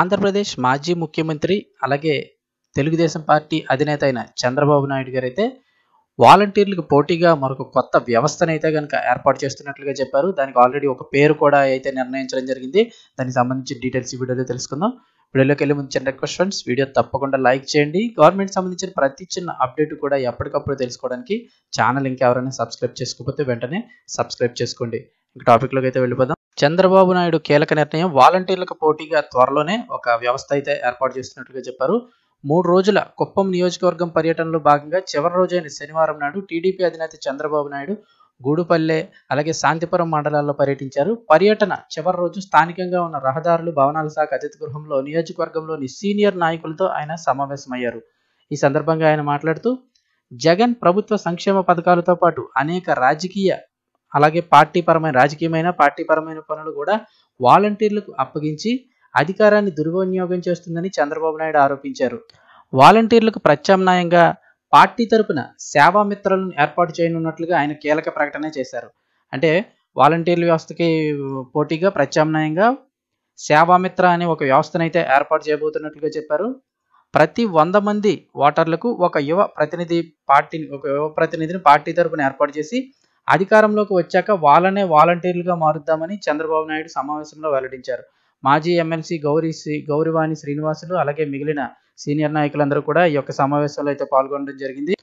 ఆంధ్రప్రదేశ్ మాజీ ముఖ్యమంత్రి అలాగే తెలుగుదేశం పార్టీ అధినేత అయిన చంద్రబాబు నాయుడు గారు అయితే వాలంటీర్లకు పోటీగా మరొక కొత్త వ్యవస్థను అయితే కనుక ఏర్పాటు చేస్తున్నట్లుగా చెప్పారు దానికి ఆల్రెడీ ఒక పేరు కూడా అయితే నిర్ణయించడం జరిగింది దానికి సంబంధించిన డీటెయిల్స్ ఈ వీడియోలో తెలుసుకుందాం వీడియోలోకి వెళ్ళి ముందు చిన్న రిక్వెస్ట్ ఫ్రెండ్స్ వీడియో తప్పకుండా లైక్ చేయండి గవర్నమెంట్ సంబంధించిన ప్రతి చిన్న అప్డేట్ కూడా ఎప్పటికప్పుడు తెలుసుకోవడానికి ఛానల్ ఇంకెవరైనా సబ్స్క్రైబ్ చేసుకోకపోతే వెంటనే సబ్స్క్రైబ్ చేసుకోండి ఇంకా టాపిక్లోకి అయితే వెళ్ళిపోదాం చంద్రబాబు నాయుడు కీలక నిర్ణయం వాలంటీర్లకు పోటీగా త్వరలోనే ఒక వ్యవస్థ అయితే ఏర్పాటు చేస్తున్నట్లుగా చెప్పారు మూడు రోజుల కుప్పం నియోజకవర్గం పర్యటనలో భాగంగా చివరి రోజైన శనివారం నాడు టీడీపీ అధినేత చంద్రబాబు నాయుడు గూడుపల్లె అలాగే శాంతిపురం మండలాల్లో పర్యటించారు పర్యటన చివరి రోజు స్థానికంగా ఉన్న రహదారులు భవనాల శాఖ అతిథి గృహంలో నియోజకవర్గంలోని సీనియర్ నాయకులతో ఆయన సమావేశమయ్యారు ఈ సందర్భంగా ఆయన మాట్లాడుతూ జగన్ ప్రభుత్వ సంక్షేమ పథకాలతో పాటు అనేక రాజకీయ అలాగే పార్టీ పరమైన రాజకీయమైన పార్టీ పరమైన పనులు కూడా వాలంటీర్లకు అప్పగించి అధికారాన్ని దుర్వినియోగం చేస్తుందని చంద్రబాబు నాయుడు ఆరోపించారు వాలంటీర్లకు ప్రత్యామ్నాయంగా పార్టీ తరపున సేవా మిత్రలను ఏర్పాటు చేయనున్నట్లుగా ఆయన కీలక ప్రకటన చేశారు అంటే వాలంటీర్ల వ్యవస్థకి పోటీగా ప్రత్యామ్నాయంగా సేవామిత్ర అనే ఒక వ్యవస్థనైతే ఏర్పాటు చేయబోతున్నట్లుగా చెప్పారు ప్రతి వంద మంది ఓటర్లకు ఒక యువ ప్రతినిధి పార్టీని ఒక యువ ప్రతినిధిని పార్టీ తరపున ఏర్పాటు చేసి అధికారంలోకి వచ్చాక వాళ్ళనే వాలంటీర్లుగా మారుద్దామని చంద్రబాబు నాయుడు సమావేశంలో వెల్లడించారు మాజీ ఎమ్మెల్సీ గౌరీ శ్రీ గౌరివాణి శ్రీనివాసులు అలాగే మిగిలిన సీనియర్ నాయకులందరూ కూడా ఈ యొక్క సమావేశంలో అయితే పాల్గొనడం జరిగింది